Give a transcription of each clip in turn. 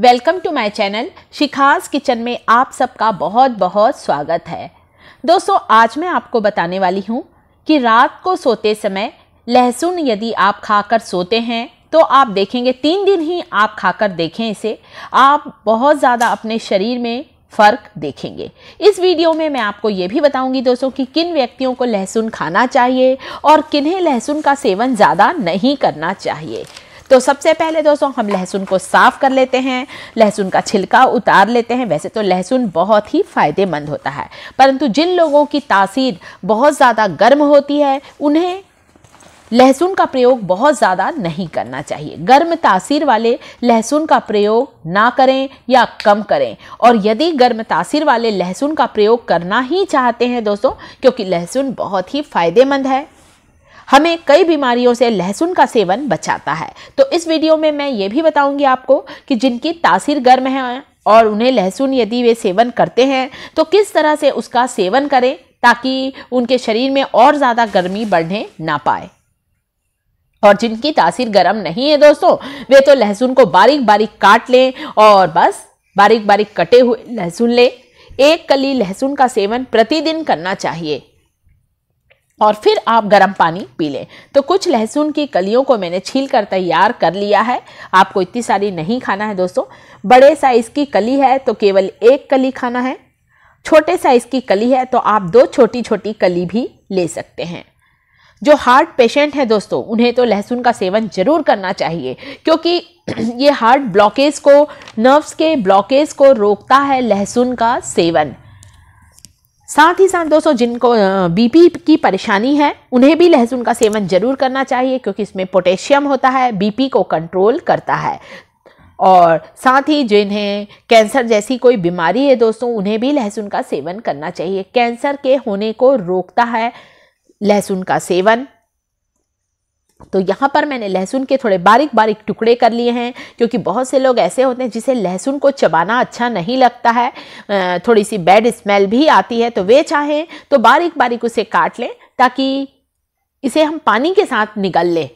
Welcome to my channel Shikha's kitchen में आप सबका बहुत बहुत स्वागत है दोस्तों आज मैं आपको बताने वाली हूँ कि रात को सोते समय लहसुन यदि आप खाकर सोते हैं तो आप देखेंगे तीन दिन ही आप खाकर देखें इसे आप बहुत ज़्यादा अपने शरीर में फ़र्क देखेंगे इस वीडियो में मैं आपको ये भी बताऊंगी दोस्तों कि किन व्यक्तियों को लहसुन खाना चाहिए और किन्हें लहसुन का सेवन ज़्यादा नहीं करना चाहिए तो सबसे पहले दोस्तों हम लहसुन को साफ़ कर लेते हैं लहसुन का छिलका उतार लेते हैं वैसे तो लहसुन बहुत ही फ़ायदेमंद होता है परंतु जिन लोगों की तासीर बहुत ज़्यादा गर्म होती है उन्हें लहसुन का प्रयोग बहुत ज़्यादा नहीं करना चाहिए गर्म तासीर वाले लहसुन का प्रयोग ना करें या कम करें और यदि गर्म तासीर वाले लहसुन का प्रयोग करना ही चाहते हैं दोस्तों क्योंकि लहसुन बहुत ही फ़ायदेमंद है हमें कई बीमारियों से लहसुन का सेवन बचाता है तो इस वीडियो में मैं ये भी बताऊंगी आपको कि जिनकी तासीर गर्म है और उन्हें लहसुन यदि वे सेवन करते हैं तो किस तरह से उसका सेवन करें ताकि उनके शरीर में और ज़्यादा गर्मी बढ़ने ना पाए और जिनकी तासीर गर्म नहीं है दोस्तों वे तो लहसुन को बारीक बारीक काट लें और बस बारीक बारीक कटे हुए लहसुन लें एक कली लहसुन का सेवन प्रतिदिन करना चाहिए और फिर आप गर्म पानी पी लें तो कुछ लहसुन की कलियों को मैंने छील कर तैयार कर लिया है आपको इतनी सारी नहीं खाना है दोस्तों बड़े साइज़ की कली है तो केवल एक कली खाना है छोटे साइज़ की कली है तो आप दो छोटी छोटी कली भी ले सकते हैं जो हार्ट पेशेंट है दोस्तों उन्हें तो लहसुन का सेवन जरूर करना चाहिए क्योंकि ये हार्ट ब्लॉकेज को नर्व्स के ब्लॉकेज को रोकता है लहसुन का सेवन साथ ही साथ दोस्तों जिनको बीपी की परेशानी है उन्हें भी लहसुन का सेवन जरूर करना चाहिए क्योंकि इसमें पोटेशियम होता है बीपी को कंट्रोल करता है और साथ ही जिन्हें कैंसर जैसी कोई बीमारी है दोस्तों उन्हें भी लहसुन का सेवन करना चाहिए कैंसर के होने को रोकता है लहसुन का सेवन तो यहाँ पर मैंने लहसुन के थोड़े बारीक बारीक टुकड़े कर लिए हैं क्योंकि बहुत से लोग ऐसे होते हैं जिसे लहसुन को चबाना अच्छा नहीं लगता है थोड़ी सी बैड स्मेल भी आती है तो वे चाहें तो बारीक बारीक उसे काट लें ताकि इसे हम पानी के साथ निगल लें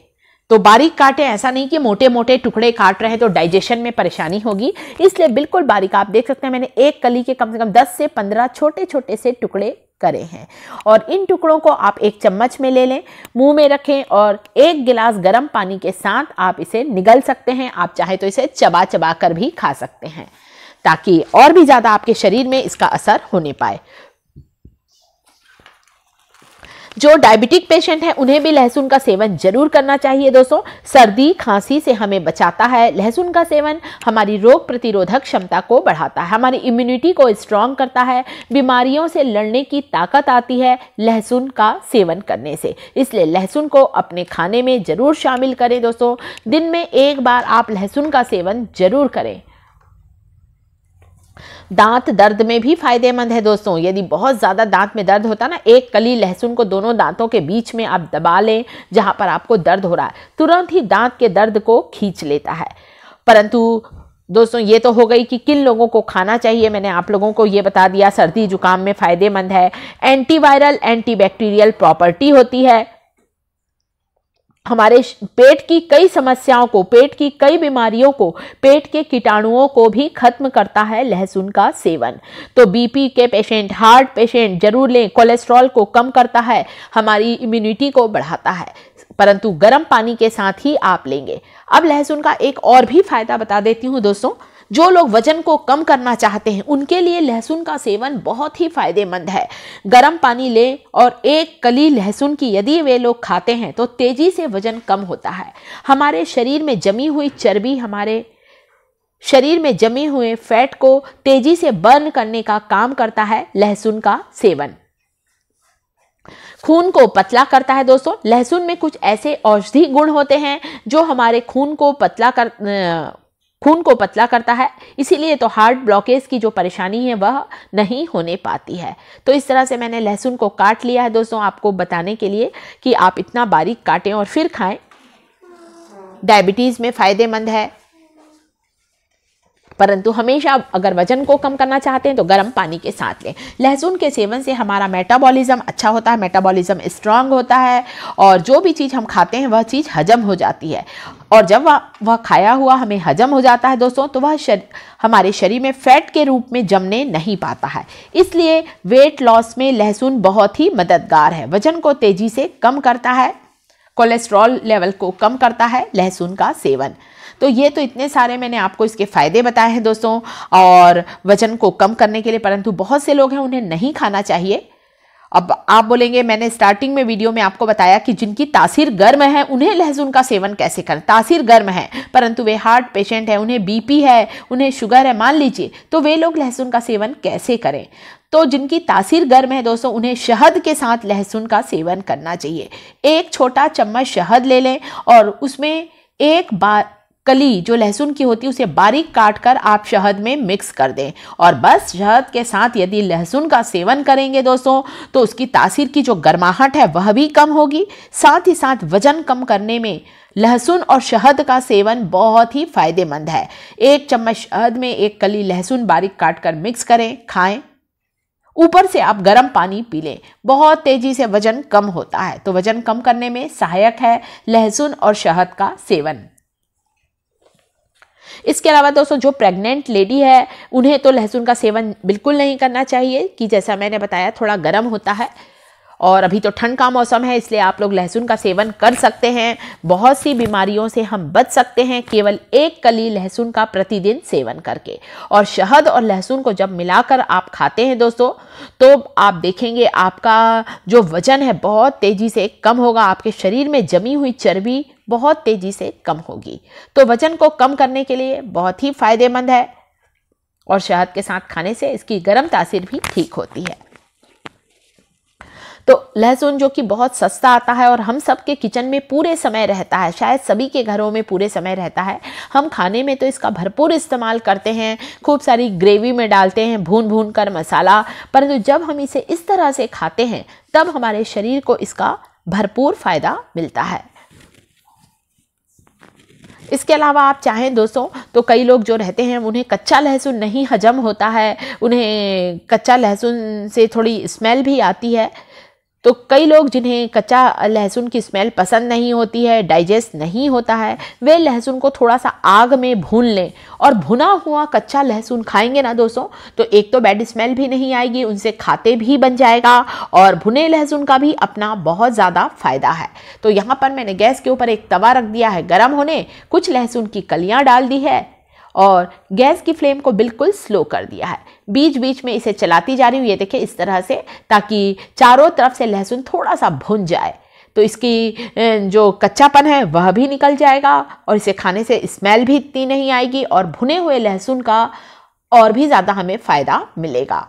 तो बारीक काटें ऐसा नहीं कि मोटे मोटे टुकड़े काट रहे हैं तो डाइजेशन में परेशानी होगी इसलिए बिल्कुल बारीक आप देख सकते हैं मैंने एक कली के कम से कम 10 से 15 छोटे छोटे से टुकड़े करे हैं और इन टुकड़ों को आप एक चम्मच में ले लें मुंह में रखें और एक गिलास गर्म पानी के साथ आप इसे निगल सकते हैं आप चाहे तो इसे चबा चबा कर भी खा सकते हैं ताकि और भी ज़्यादा आपके शरीर में इसका असर होने पाए जो डायबिटिक पेशेंट हैं उन्हें भी लहसुन का सेवन जरूर करना चाहिए दोस्तों सर्दी खांसी से हमें बचाता है लहसुन का सेवन हमारी रोग प्रतिरोधक क्षमता को बढ़ाता है हमारी इम्यूनिटी को स्ट्रांग करता है बीमारियों से लड़ने की ताकत आती है लहसुन का सेवन करने से इसलिए लहसुन को अपने खाने में ज़रूर शामिल करें दोस्तों दिन में एक बार आप लहसुन का सेवन ज़रूर करें दांत दर्द में भी फायदेमंद है दोस्तों यदि बहुत ज़्यादा दांत में दर्द होता ना एक कली लहसुन को दोनों दांतों के बीच में आप दबा लें जहाँ पर आपको दर्द हो रहा है तुरंत ही दांत के दर्द को खींच लेता है परंतु दोस्तों ये तो हो गई कि किन लोगों को खाना चाहिए मैंने आप लोगों को ये बता दिया सर्दी जुकाम में फ़ायदेमंद है एंटीवायरल एंटीबैक्टीरियल प्रॉपर्टी होती है हमारे पेट की कई समस्याओं को पेट की कई बीमारियों को पेट के कीटाणुओं को भी खत्म करता है लहसुन का सेवन तो बीपी के पेशेंट हार्ट पेशेंट जरूर लें कोलेस्ट्रॉल को कम करता है हमारी इम्यूनिटी को बढ़ाता है परंतु गर्म पानी के साथ ही आप लेंगे अब लहसुन का एक और भी फायदा बता देती हूँ दोस्तों जो लोग वजन को कम करना चाहते हैं उनके लिए लहसुन का सेवन बहुत ही फायदेमंद है गर्म पानी ले और एक कली लहसुन की यदि वे लोग खाते हैं तो तेजी से वजन कम होता है हमारे शरीर में जमी हुई चर्बी हमारे शरीर में जमे हुए फैट को तेजी से बर्न करने का काम करता है लहसुन का सेवन खून को पतला करता है दोस्तों लहसुन में कुछ ऐसे औषधि गुण होते हैं जो हमारे खून को पतला कर खून को पतला करता है इसीलिए तो हार्ट ब्लॉकेज की जो परेशानी है वह नहीं होने पाती है तो इस तरह से मैंने लहसुन को काट लिया है दोस्तों आपको बताने के लिए कि आप इतना बारीक काटें और फिर खाएं हाँ। डायबिटीज़ में फ़ायदेमंद है परंतु हमेशा अगर वजन को कम करना चाहते हैं तो गर्म पानी के साथ लें लहसुन के सेवन से हमारा मेटाबॉलिज्म अच्छा होता है मेटाबॉलिज्म स्ट्रांग होता है और जो भी चीज़ हम खाते हैं वह चीज़ हजम हो जाती है और जब वह वह खाया हुआ हमें हजम हो जाता है दोस्तों तो वह शर, हमारे शरीर में फैट के रूप में जमने नहीं पाता है इसलिए वेट लॉस में लहसुन बहुत ही मददगार है वजन को तेज़ी से कम करता है कोलेस्ट्रॉल लेवल को कम करता है लहसुन का सेवन तो ये तो इतने सारे मैंने आपको इसके फ़ायदे बताए हैं दोस्तों और वजन को कम करने के लिए परंतु बहुत से लोग हैं उन्हें नहीं खाना चाहिए अब आप बोलेंगे मैंने स्टार्टिंग में वीडियो में आपको बताया कि जिनकी तासीर गर्म है उन्हें लहसुन का सेवन कैसे करें तासीर गर्म है परंतु वे हार्ट पेशेंट हैं उन्हें बीपी है उन्हें शुगर है मान लीजिए तो वे लोग लहसुन का सेवन कैसे करें तो जिनकी तासीर गर्म है दोस्तों उन्हें शहद के साथ लहसुन का सेवन करना चाहिए एक छोटा चम्मच शहद ले लें और उसमें एक बार कली जो लहसुन की होती है उसे बारीक काट कर आप शहद में मिक्स कर दें और बस शहद के साथ यदि लहसुन का सेवन करेंगे दोस्तों तो उसकी तासीर की जो गर्माहट है वह भी कम होगी साथ ही साथ वजन कम करने में लहसुन और शहद का सेवन बहुत ही फायदेमंद है एक चम्मच शहद में एक कली लहसुन बारीक काट कर मिक्स करें खाएं ऊपर से आप गर्म पानी पी लें बहुत तेज़ी से वजन कम होता है तो वजन कम करने में सहायक है लहसुन और शहद का सेवन इसके अलावा दोस्तों जो प्रेग्नेंट लेडी है उन्हें तो लहसुन का सेवन बिल्कुल नहीं करना चाहिए कि जैसा मैंने बताया थोड़ा गर्म होता है और अभी तो ठंड का मौसम है इसलिए आप लोग लहसुन का सेवन कर सकते हैं बहुत सी बीमारियों से हम बच सकते हैं केवल एक कली लहसुन का प्रतिदिन सेवन करके और शहद और लहसुन को जब मिलाकर आप खाते हैं दोस्तों तो आप देखेंगे आपका जो वजन है बहुत तेज़ी से कम होगा आपके शरीर में जमी हुई चर्बी बहुत तेज़ी से कम होगी तो वजन को कम करने के लिए बहुत ही फ़ायदेमंद है और शहद के साथ खाने से इसकी गर्म तासीर भी ठीक होती है तो लहसुन जो कि बहुत सस्ता आता है और हम सब के किचन में पूरे समय रहता है शायद सभी के घरों में पूरे समय रहता है हम खाने में तो इसका भरपूर इस्तेमाल करते हैं खूब सारी ग्रेवी में डालते हैं भून भून कर मसाला परंतु तो जब हम इसे इस तरह से खाते हैं तब हमारे शरीर को इसका भरपूर फ़ायदा मिलता है इसके अलावा आप चाहें दोस्तों तो कई लोग जो रहते हैं उन्हें कच्चा लहसुन नहीं हजम होता है उन्हें कच्चा लहसुन से थोड़ी स्मेल भी आती है तो कई लोग जिन्हें कच्चा लहसुन की स्मेल पसंद नहीं होती है डाइजेस्ट नहीं होता है वे लहसुन को थोड़ा सा आग में भून लें और भुना हुआ कच्चा लहसुन खाएंगे ना दोस्तों तो एक तो बैड स्मेल भी नहीं आएगी उनसे खाते भी बन जाएगा और भुने लहसुन का भी अपना बहुत ज़्यादा फ़ायदा है तो यहाँ पर मैंने गैस के ऊपर एक तवा रख दिया है गर्म होने कुछ लहसुन की कलियाँ डाल दी है और गैस की फ्लेम को बिल्कुल स्लो कर दिया है बीच बीच में इसे चलाती जा रही हूँ ये देखिए इस तरह से ताकि चारों तरफ से लहसुन थोड़ा सा भुन जाए तो इसकी जो कच्चापन है वह भी निकल जाएगा और इसे खाने से स्मेल भी इतनी नहीं आएगी और भुने हुए लहसुन का और भी ज़्यादा हमें फ़ायदा मिलेगा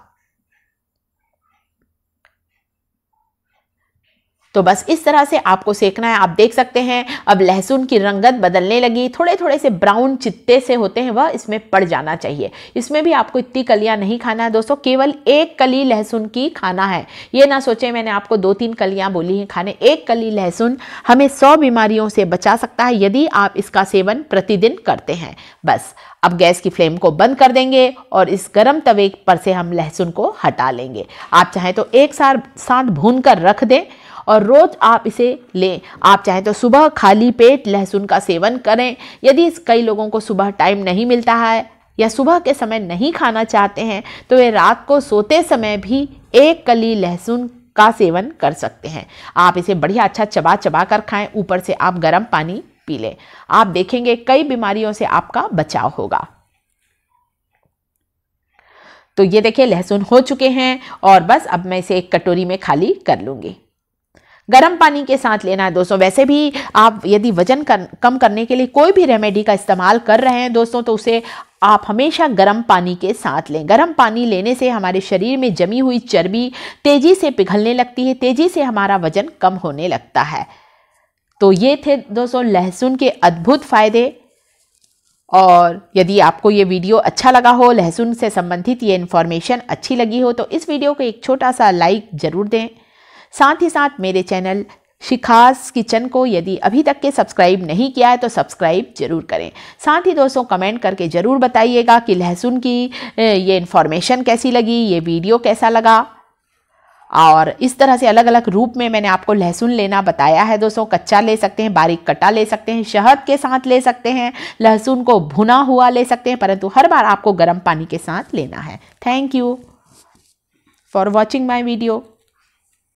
तो बस इस तरह से आपको सेकना है आप देख सकते हैं अब लहसुन की रंगत बदलने लगी थोड़े थोड़े से ब्राउन चित्ते से होते हैं वह इसमें पड़ जाना चाहिए इसमें भी आपको इतनी कलियाँ नहीं खाना है दोस्तों केवल एक कली लहसुन की खाना है ये ना सोचे मैंने आपको दो तीन कलियाँ बोली हैं खाने एक कली लहसुन हमें सौ बीमारियों से बचा सकता है यदि आप इसका सेवन प्रतिदिन करते हैं बस अब गैस की फ्लेम को बंद कर देंगे और इस गर्म तवे पर से हम लहसुन को हटा लेंगे आप चाहें तो एक साथ भून कर रख दें और रोज़ आप इसे लें आप चाहें तो सुबह खाली पेट लहसुन का सेवन करें यदि कई लोगों को सुबह टाइम नहीं मिलता है या सुबह के समय नहीं खाना चाहते हैं तो वे रात को सोते समय भी एक कली लहसुन का सेवन कर सकते हैं आप इसे बढ़िया अच्छा चबा चबा कर खाएं ऊपर से आप गर्म पानी पी लें आप देखेंगे कई बीमारियों से आपका बचाव होगा तो ये देखिए लहसुन हो चुके हैं और बस अब मैं इसे एक कटोरी में खाली कर लूँगी गर्म पानी के साथ लेना है दोस्तों वैसे भी आप यदि वजन कर, कम करने के लिए कोई भी रेमेडी का इस्तेमाल कर रहे हैं दोस्तों तो उसे आप हमेशा गर्म पानी के साथ लें गर्म पानी लेने से हमारे शरीर में जमी हुई चर्बी तेज़ी से पिघलने लगती है तेज़ी से हमारा वजन कम होने लगता है तो ये थे दोस्तों लहसुन के अद्भुत फ़ायदे और यदि आपको ये वीडियो अच्छा लगा हो लहसुन से संबंधित ये इन्फॉर्मेशन अच्छी लगी हो तो इस वीडियो को एक छोटा सा लाइक ज़रूर दें साथ ही साथ मेरे चैनल शिखास किचन को यदि अभी तक के सब्सक्राइब नहीं किया है तो सब्सक्राइब जरूर करें साथ ही दोस्तों कमेंट करके ज़रूर बताइएगा कि लहसुन की ये इन्फॉर्मेशन कैसी लगी ये वीडियो कैसा लगा और इस तरह से अलग अलग रूप में मैंने आपको लहसुन लेना बताया है दोस्तों कच्चा ले सकते हैं बारीक कटा ले सकते हैं शहद के साथ ले सकते हैं लहसुन को भुना हुआ ले सकते हैं परंतु हर बार आपको गर्म पानी के साथ लेना है thank you for watching my video